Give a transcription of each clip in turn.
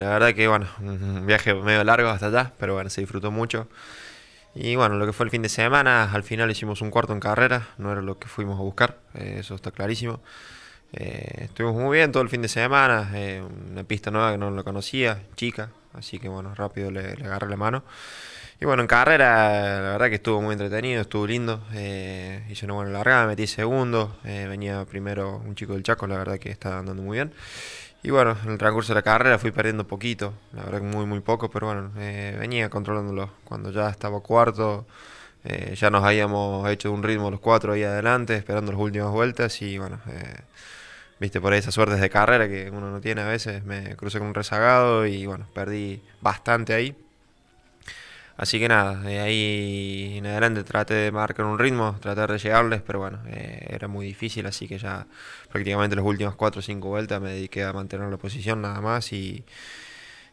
La verdad que, bueno, un viaje medio largo hasta allá, pero bueno, se disfrutó mucho. Y bueno, lo que fue el fin de semana, al final hicimos un cuarto en carrera, no era lo que fuimos a buscar, eh, eso está clarísimo. Eh, estuvimos muy bien todo el fin de semana, eh, una pista nueva que no lo conocía, chica, así que bueno, rápido le, le, agarré la mano. Y bueno, en carrera, la verdad que estuvo muy entretenido, estuvo lindo, hice una buena largada, metí segundo, venía primero un chico del Chaco, la verdad que está andando muy bien. Y bueno, en el transcurso de la carrera fui perdiendo poquito, la verdad muy, muy poco, pero bueno, eh, venía controlándolo. Cuando ya estaba cuarto, eh, ya nos habíamos hecho un ritmo los cuatro ahí adelante, esperando las últimas vueltas y bueno, eh, viste por ahí esas suertes de carrera que uno no tiene a veces, me crucé con un rezagado y bueno, perdí bastante ahí. Así que nada, de ahí en adelante traté de marcar un ritmo, tratar de llegarles, pero bueno, eh, era muy difícil, así que ya prácticamente las últimas 4 o 5 vueltas me dediqué a mantener la posición nada más y,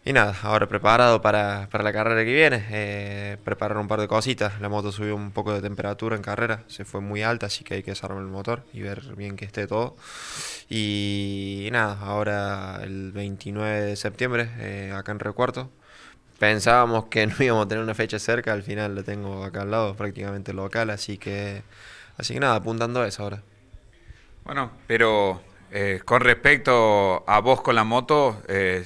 nada, ahora preparado para, la carrera que viene, eh, preparar un par de cositas, la moto subió un poco de temperatura en carrera, se fue muy alta, así que hay que desarmar el motor y ver bien que esté todo. Y, nada, ahora el 29 de septiembre, eh, acá en Recuarto, pensábamos que no íbamos a tener una fecha cerca, al final la tengo acá al lado, prácticamente local, así que, así que nada, apuntando a eso ahora. Bueno, pero eh, con respecto a vos con la moto, eh,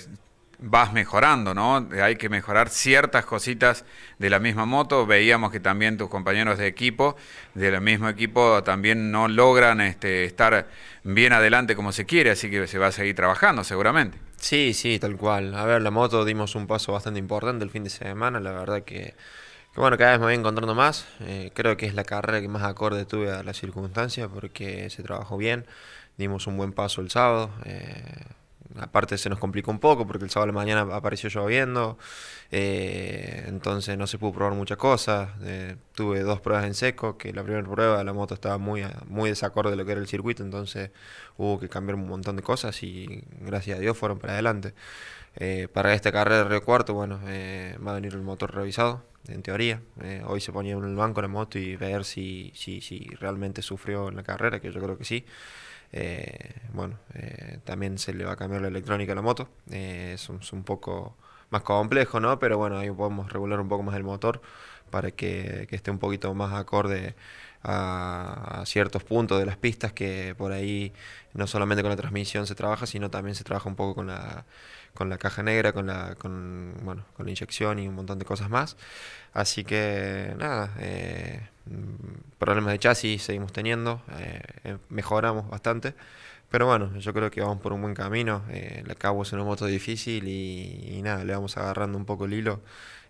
vas mejorando, ¿no? Hay que mejorar ciertas cositas de la misma moto. Veíamos que también tus compañeros de equipo, de la mismo equipo, también no logran este, estar bien adelante como se quiere, así que se va a seguir trabajando seguramente. Sí, sí, tal cual. A ver, la moto dimos un paso bastante importante el fin de semana, la verdad que, bueno, cada vez me voy encontrando más. Eh, creo que es la carrera que más acorde tuve a las circunstancias porque se trabajó bien, dimos un buen paso el sábado. Eh, aparte se nos complicó un poco porque el sábado de mañana apareció lloviendo, eh, entonces no se pudo probar muchas cosas. Eh, tuve dos pruebas en seco, que la primera prueba la moto estaba muy, muy desacorde de lo que era el circuito, entonces hubo que cambiar un montón de cosas y gracias a Dios fueron para adelante. Eh, para esta carrera de Río Cuarto, bueno, va a venir el motor revisado, en teoría. hoy se ponía en el banco la moto y ver si, si realmente sufrió en la carrera, que yo creo que sí. Eh, bueno, eh, también se le va a cambiar la electrónica a la moto. Eh, es, un, poco más complejo, ¿no? Pero bueno, ahí podemos regular un poco más el motor para que, que esté un poquito más acorde a, ciertos puntos de las pistas que por ahí no solamente con la transmisión se trabaja, sino también se trabaja un poco con la, caja negra, con la, inyección y un montón de cosas más. Así que nada, eh, problemas de chasis seguimos teniendo, eh, eh, mejoramos bastante. Pero bueno, yo creo que vamos por un buen camino. Eh, la Cabo es una moto difícil y nada, le vamos agarrando un poco el hilo.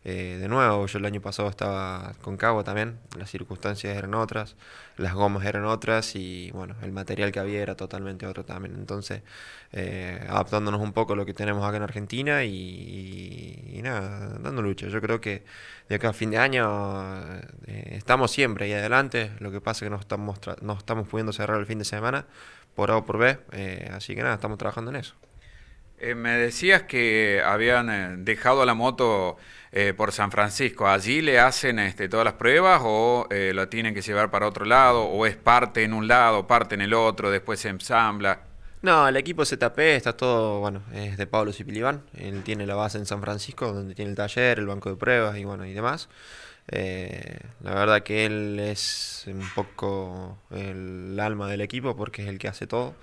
Eh, de nuevo, yo el año pasado estaba con Cabo también, las circunstancias eran otras, las gomas eran otras y bueno, el material que había era totalmente otro también. Entonces, eh, adaptándonos un poco a lo que tenemos acá en Argentina y, nada, dando lucha. Yo creo que de acá a fin de año eh, estamos siempre ahí adelante, lo que pasa es que no estamos, no estamos pudiendo cerrar el fin de semana por A o por B, así que nada, estamos trabajando en eso. Eh, me decías que habían eh, dejado la moto eh, por San Francisco. ¿Allí le hacen este, todas las pruebas o lo la tienen que llevar para otro lado? ¿O es parte en un lado, parte en el otro, después se ensambla? No, el equipo ZP está todo, bueno, es de Pablo Cipilibán. Él tiene la base en San Francisco, donde tiene el taller, el banco de pruebas y bueno, y demás. la verdad que él es un poco el alma del equipo porque es el que hace todo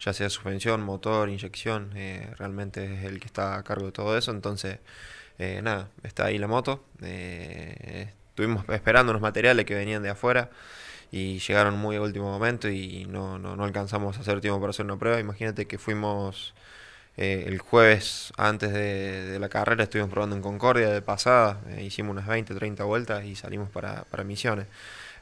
ya sea suspensión, motor, inyección, eh, realmente es el que está a cargo de todo eso. Entonces, eh, nada, está ahí la moto. Eh, estuvimos esperando unos materiales que venían de afuera y llegaron muy a último momento y no, alcanzamos a hacer tiempo para hacer una prueba. Imagínate que fuimos el jueves antes de, la carrera, estuvimos probando en Concordia de pasada, hicimos unas 20, 30 vueltas y salimos para, para misiones.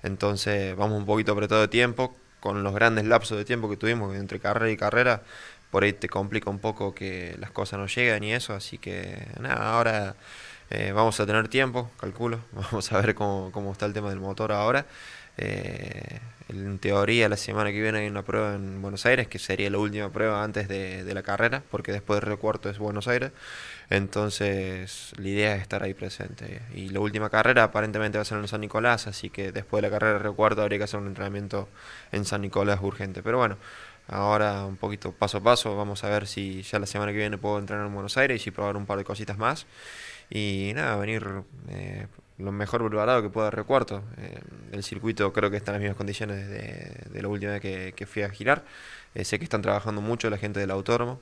Entonces vamos un poquito apretado de tiempo, con los grandes lapsos de tiempo que tuvimos entre carrera y carrera, por ahí te complica un poco que las cosas no lleguen y eso, así que nada, ahora eh, vamos a tener tiempo, calculo, vamos a ver cómo está el tema del motor ahora. Eh, en teoría, la semana que viene hay una prueba en Buenos Aires, que sería la última prueba antes de, la carrera, porque después de recuarto es Buenos Aires. Entonces, la idea es estar ahí presente. Y la última carrera aparentemente va a ser en San Nicolás, así que después de la carrera de recuarto habría que hacer un entrenamiento en San Nicolás urgente. Pero bueno, ahora un poquito paso a paso, vamos a ver si ya la semana que viene puedo entrenar en Buenos Aires y probar un par de cositas más. Y nada, venir. Eh, lo mejor preparado que pueda recuarto. Eh, el circuito creo que está en las mismas condiciones de, la última vez que, fui a girar. Eh, sé que están trabajando mucho la gente del autódromo.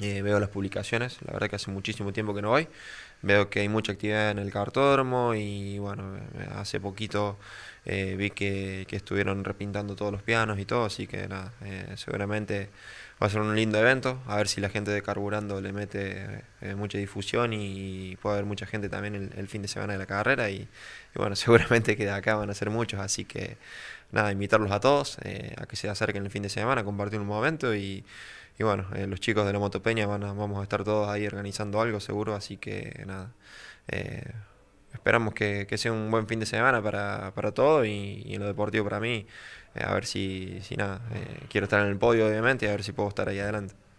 Eh, veo las publicaciones, la verdad que hace muchísimo tiempo que no voy. Veo que hay mucha actividad en el cartódromo y bueno, hace poquito eh, vi que, estuvieron repintando todos los pianos y todo, así que nada, eh, seguramente va a ser un lindo evento, a ver si la gente de Carburando le mete eh, mucha difusión y, puede haber mucha gente también el, fin de semana de la carrera y, bueno, seguramente que de acá van a ser muchos, así que nada, invitarlos a todos a que se acerquen el fin de semana, compartir un momento y, bueno, los chicos de la Motopeña van vamos a estar todos ahí organizando algo seguro, así que nada esperamos que, sea un buen fin de semana para, para todos y, en lo deportivo para mí. Eh, a ver si, si nada, eh, quiero estar en el podio obviamente y a ver si puedo estar ahí adelante.